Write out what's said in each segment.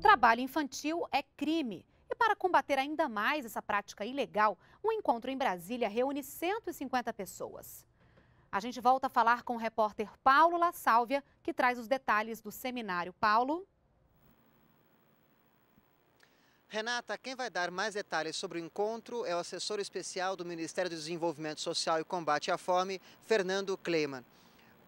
Trabalho infantil é crime. E para combater ainda mais essa prática ilegal, um encontro em Brasília reúne 150 pessoas. A gente volta a falar com o repórter Paulo La Sálvia, que traz os detalhes do seminário. Paulo. Renata, quem vai dar mais detalhes sobre o encontro é o assessor especial do Ministério do Desenvolvimento Social e Combate à Fome, Fernando Kleiman.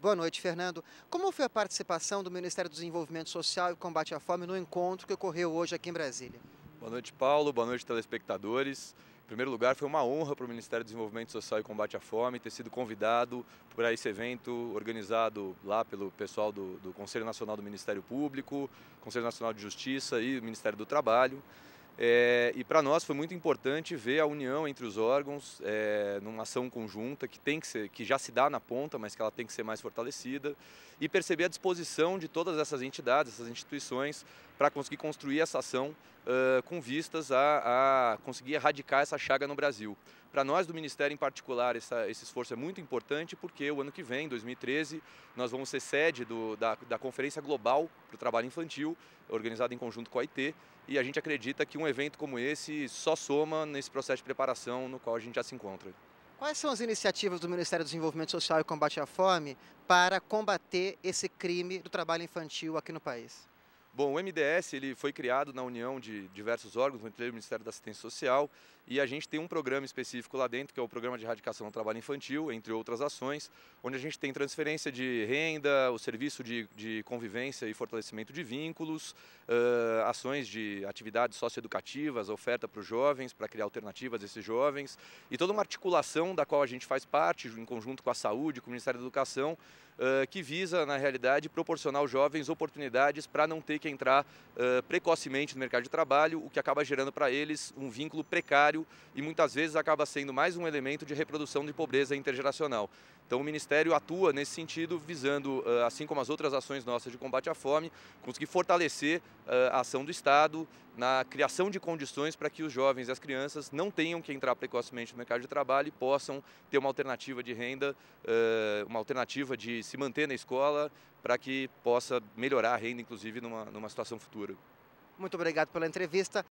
Boa noite, Fernando. Como foi a participação do Ministério do Desenvolvimento Social e Combate à Fome no encontro que ocorreu hoje aqui em Brasília? Boa noite, Paulo. Boa noite, telespectadores. Em primeiro lugar, foi uma honra para o Ministério do Desenvolvimento Social e Combate à Fome ter sido convidado para esse evento organizado lá pelo pessoal do, do Conselho Nacional do Ministério Público, Conselho Nacional de Justiça e Ministério do Trabalho. É, e para nós foi muito importante ver a união entre os órgãos é, numa ação conjunta que tem que ser, que já se dá na ponta, mas que ela tem que ser mais fortalecida e perceber a disposição de todas essas entidades, essas instituições para conseguir construir essa ação uh, com vistas a, a conseguir erradicar essa chaga no Brasil. Para nós do Ministério em particular, essa, esse esforço é muito importante porque o ano que vem, 2013, nós vamos ser sede do, da, da Conferência Global para o Trabalho Infantil, organizada em conjunto com a IT, e a gente acredita que um evento como esse só soma nesse processo de preparação no qual a gente já se encontra. Quais são as iniciativas do Ministério do Desenvolvimento Social e Combate à Fome para combater esse crime do trabalho infantil aqui no país? Bom, o MDS ele foi criado na união de diversos órgãos, entre o Ministério da Assistência Social, e a gente tem um programa específico lá dentro, que é o Programa de Erradicação do Trabalho Infantil, entre outras ações, onde a gente tem transferência de renda, o serviço de, de convivência e fortalecimento de vínculos, uh, ações de atividades socioeducativas, oferta para os jovens, para criar alternativas a esses jovens, e toda uma articulação da qual a gente faz parte, em conjunto com a saúde, com o Ministério da Educação, uh, que visa, na realidade, proporcionar aos jovens oportunidades para não ter que entrar uh, precocemente no mercado de trabalho, o que acaba gerando para eles um vínculo precário e muitas vezes acaba sendo mais um elemento de reprodução de pobreza intergeracional. Então o Ministério atua nesse sentido, visando, uh, assim como as outras ações nossas de combate à fome, conseguir fortalecer a ação do Estado, na criação de condições para que os jovens e as crianças não tenham que entrar precocemente no mercado de trabalho e possam ter uma alternativa de renda, eh, uma alternativa de se manter na escola para que possa melhorar a renda, inclusive, numa, numa situação futura. Muito obrigado pela entrevista.